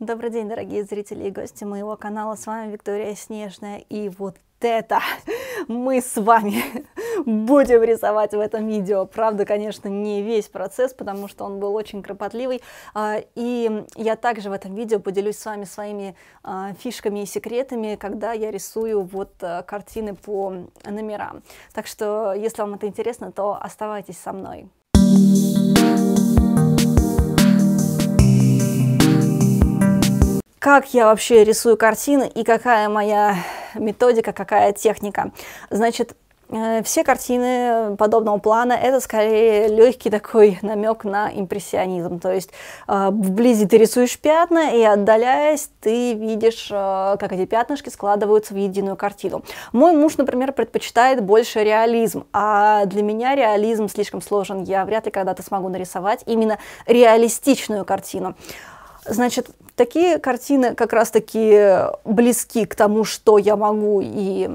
Добрый день, дорогие зрители и гости моего канала. С вами Виктория Снежная. И вот это мы с вами будем рисовать в этом видео. Правда, конечно, не весь процесс, потому что он был очень кропотливый. А, и я также в этом видео поделюсь с вами своими а, фишками и секретами, когда я рисую вот а, картины по номерам. Так что, если вам это интересно, то оставайтесь со мной. как я вообще рисую картины и какая моя методика, какая техника. Значит, э, все картины подобного плана это скорее легкий такой намек на импрессионизм. То есть э, вблизи ты рисуешь пятна, и отдаляясь, ты видишь, э, как эти пятнышки складываются в единую картину. Мой муж, например, предпочитает больше реализм, а для меня реализм слишком сложен. Я вряд ли когда-то смогу нарисовать именно реалистичную картину. Значит, такие картины как раз-таки близки к тому, что я могу и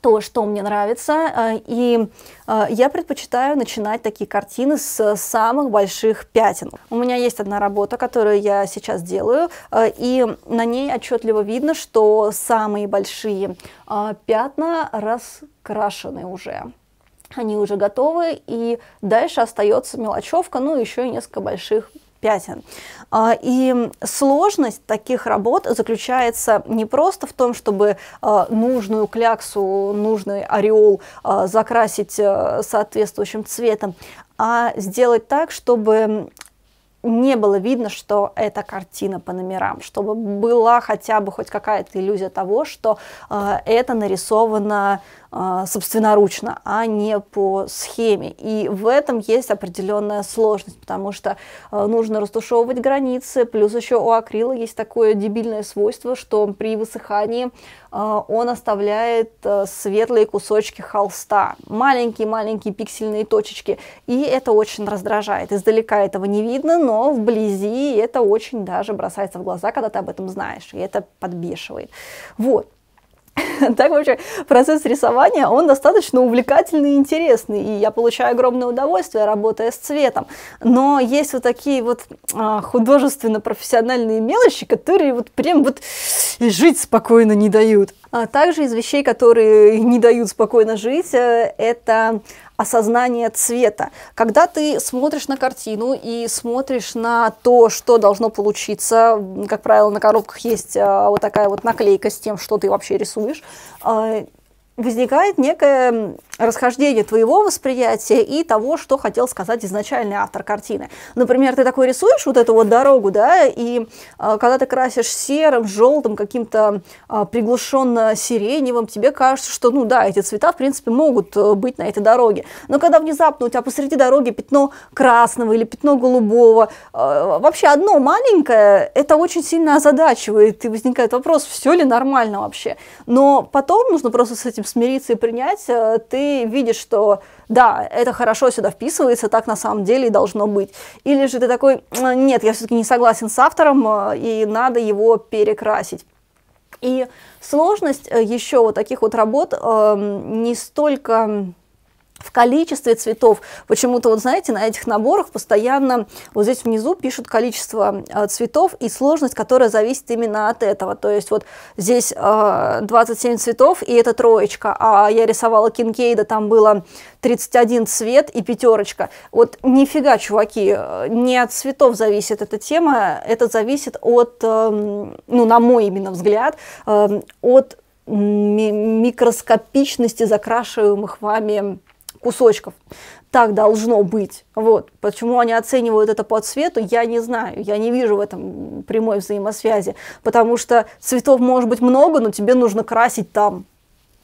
то, что мне нравится. А, и а, я предпочитаю начинать такие картины с самых больших пятен. У меня есть одна работа, которую я сейчас делаю, а, и на ней отчетливо видно, что самые большие пятна раскрашены уже они уже готовы, и дальше остается мелочевка, ну, еще и несколько больших пятен. А, и сложность таких работ заключается не просто в том, чтобы а, нужную кляксу, нужный ореол а, закрасить э, соответствующим цветом, а сделать так, чтобы не было видно, что это картина по номерам, чтобы была хотя бы хоть какая-то иллюзия того, что это нарисовано а, собственноручно, а не по схеме. И в этом есть определенная сложность, потому что а, нужно растушевывать границы, плюс еще у акрила есть такое дебильное свойство, что при высыхании а, он оставляет светлые кусочки холста, маленькие-маленькие пиксельные точечки, и это очень раздражает. Издалека этого не видно, но вблизи это очень даже бросается в глаза, когда ты об этом знаешь, и это подбешивает. Вот. Так вообще процесс рисования, он достаточно увлекательный и интересный, и я получаю огромное удовольствие, работая с цветом. Но есть вот такие вот а, художественно-профессиональные мелочи, которые вот прям вот жить спокойно не дают. А также из вещей, которые не дают спокойно жить, э, это осознание цвета. Когда ты смотришь на картину и смотришь на то, что должно получиться, как правило, на коробках есть а, вот такая вот наклейка с тем, что ты вообще рисуешь, а, возникает некое расхождение твоего восприятия и того, что хотел сказать изначальный автор картины. Например, ты такой рисуешь вот эту вот дорогу, да, и э, когда ты красишь серым, желтым, каким-то э, приглушенно-сиреневым, тебе кажется, что, ну да, эти цвета, в принципе, могут э, быть на этой дороге. Но когда внезапно у тебя посреди дороги пятно красного или пятно голубого, э, вообще одно маленькое, это очень сильно озадачивает, и возникает вопрос, все ли нормально вообще. Но потом нужно просто с этим смириться и принять, э, ты видишь, что да, это хорошо сюда вписывается, так на самом деле и должно быть. Или же ты такой, нет, я все-таки не согласен с автором, э, и надо его перекрасить. И сложность э, еще вот таких вот работ не столько в количестве цветов. Почему-то, вот знаете, на этих наборах постоянно вот здесь внизу пишут количество а, цветов и сложность, которая зависит именно от этого. То есть вот здесь э, а, 27 цветов, и это троечка, а я рисовала Кинкейда, там было 31 цвет и пятерочка. Вот нифига, чуваки, э, не от цветов зависит эта тема, это зависит от, эм, ну, на мой именно взгляд, эм, от микроскопичности закрашиваемых вами кусочков. Так должно быть. Вот. Почему они оценивают это по цвету, я не знаю. Я не вижу в этом прямой взаимосвязи. Потому что цветов может быть много, но тебе нужно красить там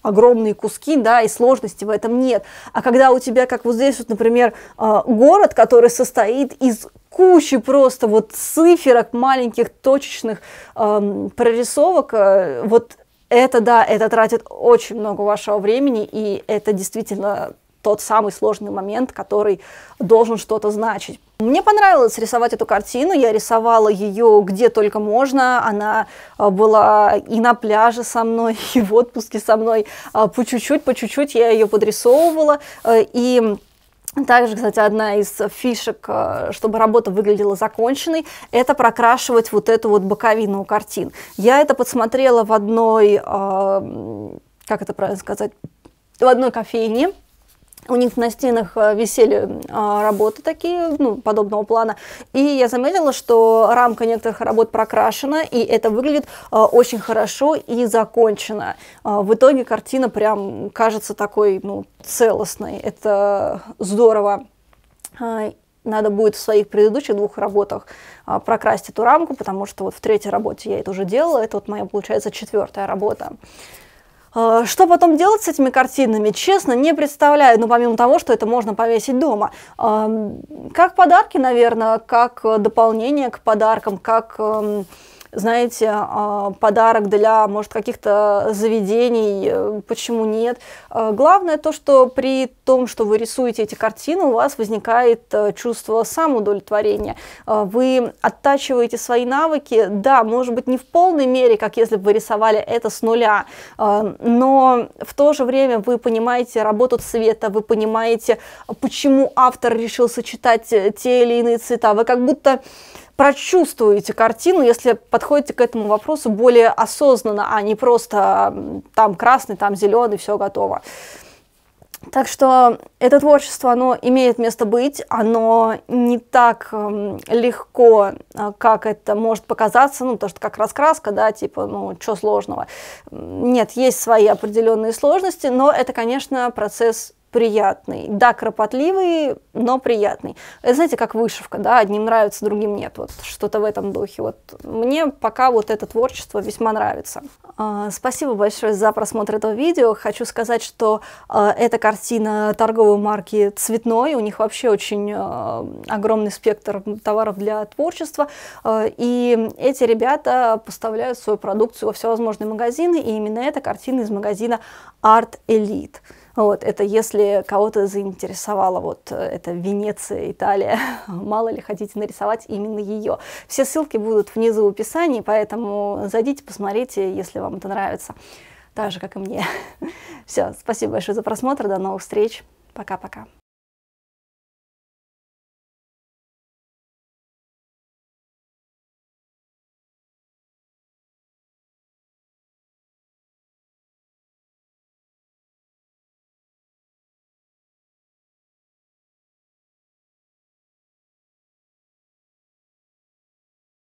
огромные куски, да, и сложности в этом нет. А когда у тебя, как вот здесь, вот, например, а, город, который состоит из кучи просто вот циферок, маленьких точечных эм, прорисовок, э, вот это да, это тратит очень много вашего времени, и это действительно тот самый сложный момент, который должен что-то значить. Мне понравилось рисовать эту картину, я рисовала ее где только можно, она э, была и на пляже со мной, и в отпуске со мной, э, по чуть-чуть, по чуть-чуть я ее подрисовывала, э, и также, кстати, одна из фишек, чтобы работа выглядела законченной, это прокрашивать вот эту вот боковину картин. Я это подсмотрела в одной, как это правильно сказать, в одной кофейне, у них на стенах э, висели а, работы такие, ну, подобного плана. И я заметила, что рамка некоторых работ прокрашена, и это выглядит э, очень хорошо и закончено. Э, в итоге картина прям кажется такой ну, целостной. Это здорово надо будет в своих предыдущих двух работах прокрасить эту рамку, потому что вот в третьей работе я это уже делала, это вот моя, получается, четвертая работа. А, что потом делать с этими картинами, честно, не представляю, ну, помимо того, что это можно повесить дома. А, как подарки, наверное, как э, дополнение к подаркам, как эм, знаете, а, подарок для, может, каких-то заведений, э, почему нет. Э, главное то, что при том, что вы рисуете эти картины, у вас возникает э, чувство самоудовлетворения. Вы оттачиваете свои навыки, да, может быть, не в полной мере, как если бы вы рисовали это с нуля, но в то же время вы понимаете работу цвета, вы понимаете, почему автор решил сочетать те или иные цвета. Вы как будто прочувствуете картину, если подходите к этому вопросу более осознанно, а не просто там красный, там зеленый, все готово. Так что это творчество, оно имеет место быть, оно не так легко, а, как это может показаться, ну, то что как раскраска, да, типа, ну, что сложного. Нет, есть свои определенные сложности, но это, конечно, процесс приятный. Да, кропотливый, но приятный. Знаете, как вышивка, да, одним нравится, другим нет. Вот что-то в этом духе. Вот мне пока вот это творчество весьма нравится. А, спасибо большое за просмотр этого видео. Хочу сказать, что а, эта картина торговой марки «Цветной». У них вообще очень а, огромный спектр товаров для творчества. И эти ребята поставляют свою продукцию во всевозможные магазины. И именно эта картина из магазина Art Elite. Вот, это если кого-то заинтересовала вот э, эта Венеция, Италия, мало ли хотите нарисовать именно ее. Все ссылки будут внизу в описании, поэтому зайдите, посмотрите, если вам это нравится. Так же, как и мне. Все, спасибо большое за просмотр, до новых встреч, пока-пока.